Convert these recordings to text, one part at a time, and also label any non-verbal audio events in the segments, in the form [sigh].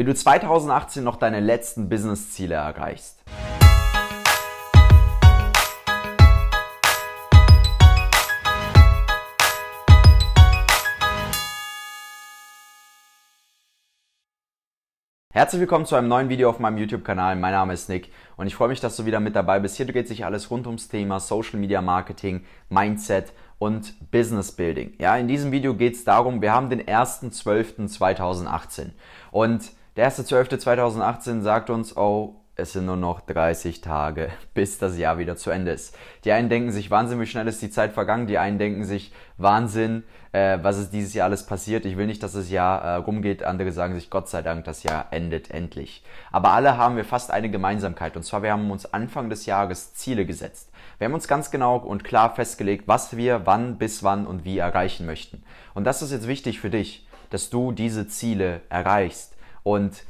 wenn du 2018 noch deine letzten Business-Ziele erreichst. Herzlich willkommen zu einem neuen Video auf meinem YouTube-Kanal. Mein Name ist Nick und ich freue mich, dass du wieder mit dabei bist. Hier dreht sich alles rund ums Thema Social Media Marketing, Mindset und Business Building. Ja, in diesem Video geht es darum, wir haben den 1.12.2018 und der 1.12.2018 sagt uns, oh, es sind nur noch 30 Tage, [laughs] bis das Jahr wieder zu Ende ist. Die einen denken sich, Wahnsinn, wie schnell ist die Zeit vergangen. Die einen denken sich, Wahnsinn, äh, was ist dieses Jahr alles passiert. Ich will nicht, dass das Jahr äh, rumgeht. Andere sagen sich, Gott sei Dank, das Jahr endet endlich. Aber alle haben wir fast eine Gemeinsamkeit. Und zwar, wir haben uns Anfang des Jahres Ziele gesetzt. Wir haben uns ganz genau und klar festgelegt, was wir wann, bis wann und wie erreichen möchten. Und das ist jetzt wichtig für dich, dass du diese Ziele erreichst und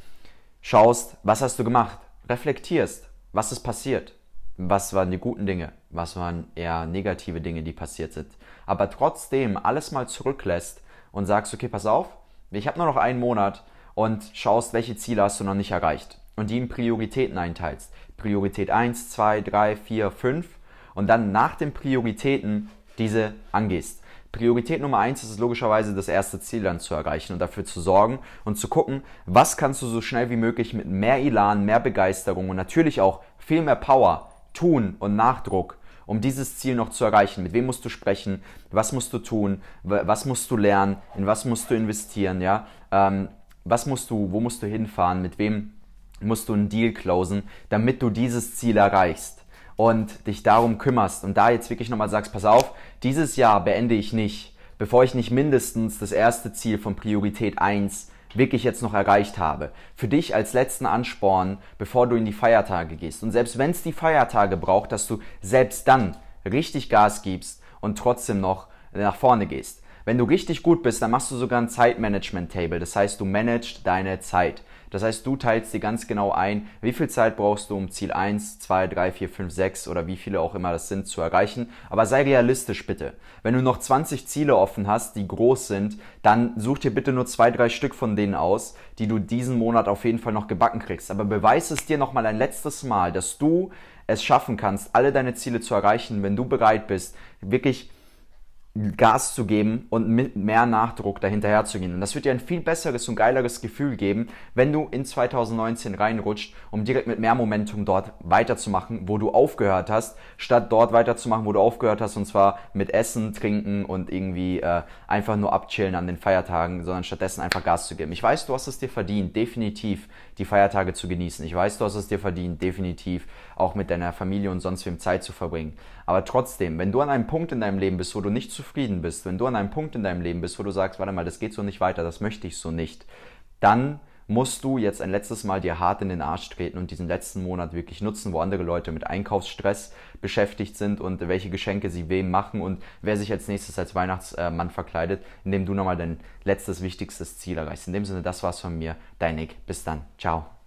schaust, was hast du gemacht, reflektierst, was ist passiert, was waren die guten Dinge, was waren eher negative Dinge, die passiert sind, aber trotzdem alles mal zurücklässt und sagst, okay, pass auf, ich habe nur noch einen Monat und schaust, welche Ziele hast du noch nicht erreicht und die in Prioritäten einteilst. Priorität 1, 2, 3, 4, 5 und dann nach den Prioritäten diese angehst. Priorität Nummer eins ist es logischerweise, das erste Ziel dann zu erreichen und dafür zu sorgen und zu gucken, was kannst du so schnell wie möglich mit mehr Elan, mehr Begeisterung und natürlich auch viel mehr Power tun und Nachdruck, um dieses Ziel noch zu erreichen. Mit wem musst du sprechen? Was musst du tun? Was musst du lernen? In was musst du investieren? Ja, ähm, was musst du? Wo musst du hinfahren? Mit wem musst du einen Deal closen, damit du dieses Ziel erreichst? und dich darum kümmerst und da jetzt wirklich nochmal sagst, pass auf, dieses Jahr beende ich nicht, bevor ich nicht mindestens das erste Ziel von Priorität 1 wirklich jetzt noch erreicht habe. Für dich als letzten Ansporn, bevor du in die Feiertage gehst. Und selbst wenn es die Feiertage braucht, dass du selbst dann richtig Gas gibst und trotzdem noch nach vorne gehst. Wenn du richtig gut bist, dann machst du sogar ein Zeitmanagement-Table. Das heißt, du managst deine Zeit. Das heißt, du teilst dir ganz genau ein, wie viel Zeit brauchst du, um Ziel 1, 2, 3, 4, 5, 6 oder wie viele auch immer das sind, zu erreichen. Aber sei realistisch bitte. Wenn du noch 20 Ziele offen hast, die groß sind, dann such dir bitte nur zwei, drei Stück von denen aus, die du diesen Monat auf jeden Fall noch gebacken kriegst. Aber beweis es dir nochmal ein letztes Mal, dass du es schaffen kannst, alle deine Ziele zu erreichen, wenn du bereit bist, wirklich Gas zu geben und mit mehr Nachdruck dahinterher zu gehen. Und das wird dir ein viel besseres und geileres Gefühl geben, wenn du in 2019 reinrutscht, um direkt mit mehr Momentum dort weiterzumachen, wo du aufgehört hast, statt dort weiterzumachen, wo du aufgehört hast, und zwar mit Essen, Trinken und irgendwie äh, einfach nur abchillen an den Feiertagen, sondern stattdessen einfach Gas zu geben. Ich weiß, du hast es dir verdient, definitiv die Feiertage zu genießen. Ich weiß, du hast es dir verdient, definitiv auch mit deiner Familie und sonst wem Zeit zu verbringen. Aber trotzdem, wenn du an einem Punkt in deinem Leben bist, wo du nicht zu zufrieden bist, wenn du an einem Punkt in deinem Leben bist, wo du sagst, warte mal, das geht so nicht weiter, das möchte ich so nicht, dann musst du jetzt ein letztes Mal dir hart in den Arsch treten und diesen letzten Monat wirklich nutzen, wo andere Leute mit Einkaufsstress beschäftigt sind und welche Geschenke sie wem machen und wer sich als nächstes als Weihnachtsmann verkleidet, indem du nochmal dein letztes wichtigstes Ziel erreichst. In dem Sinne, das war's von mir, dein Nick. Bis dann. Ciao.